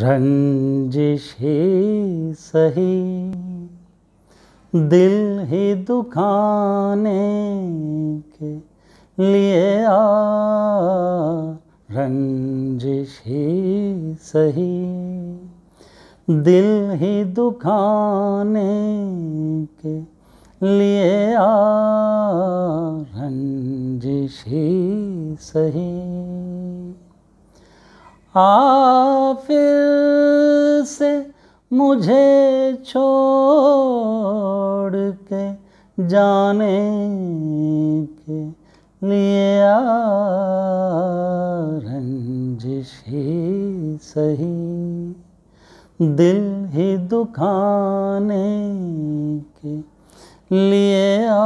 रंजिश ही सही दिल ही दुखाने के लिए आ रंजिश ही सही दिल ही दुखाने के लिए आ रंजिश ही सही आ फिर से मुझे छोड़ के जाने के लिए आ रंजिश ही सही दिल ही दुखाने के लिए आ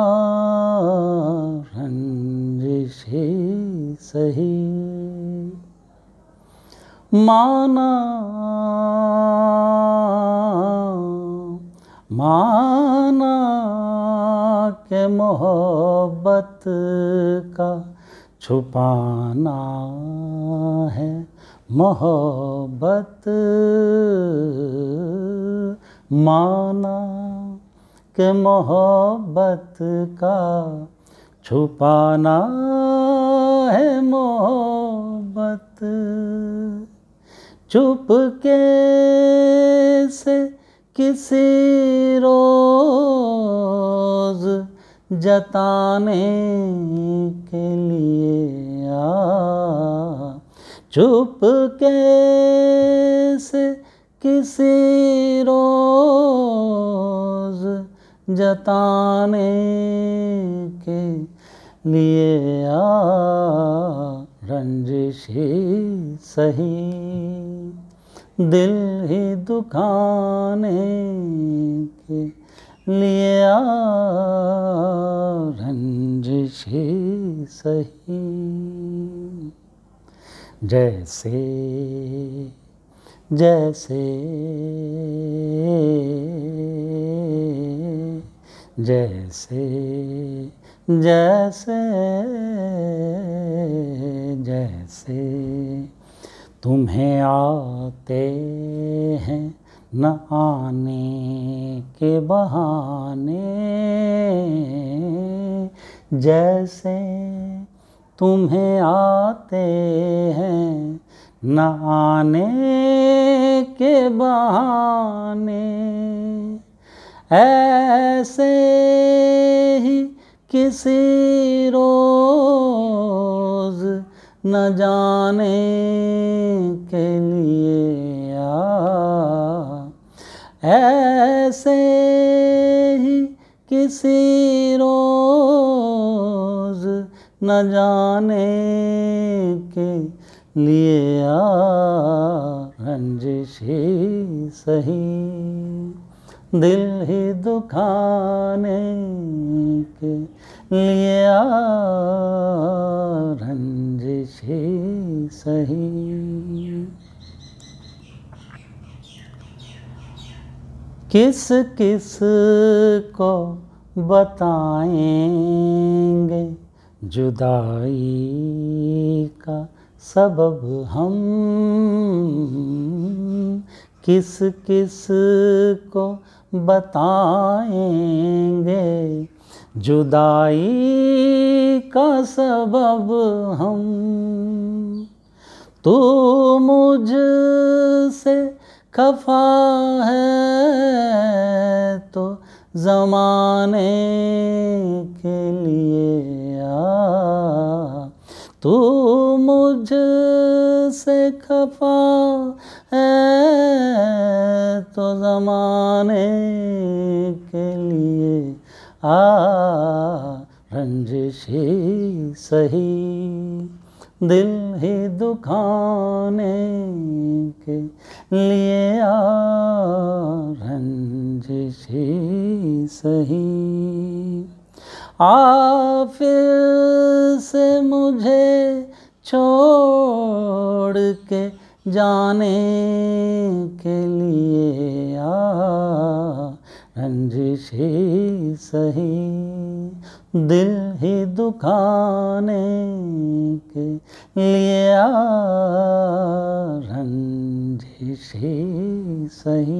रंजिश ही सही माना माना के मोहब्बत का छुपाना है मोहब्बत माना के मोहब्बत का छुपाना है मोहब्बत चुप के से किसी रोज जताने के लिए आ चुप के से किसी रोज जताने के लिए आ रंजिशी सही दिल ही दुकान के लिए रंजिश ही सही जैसे जैसे जैसे जैसे जैसे तुम्हें आते हैं न आने के बहाने जैसे तुम्हें आते हैं न आने के बहाने ऐसे ही किसी रोज़ न जाने के लिए आ ऐसे ही किसी रोज़ न जाने के लिए आ रंजिश ही सही दिल ही दुखाने के लिए आ किस किस को बताएंगे जुदाई का सबब हम किस किस को बताएंगे जुदाई का सबब हम तू मुझसे खफा है तो जमाने के लिए आ तू मुझसे खफा है तो जमाने के लिए आ रंजिश सही दिल ही दुखाने के लिए आ रंजिश सही आ फिर से मुझे छोड़ के जाने के लिए आ रंजिश सही दिल ही दुखाने के लिए रंजिश सही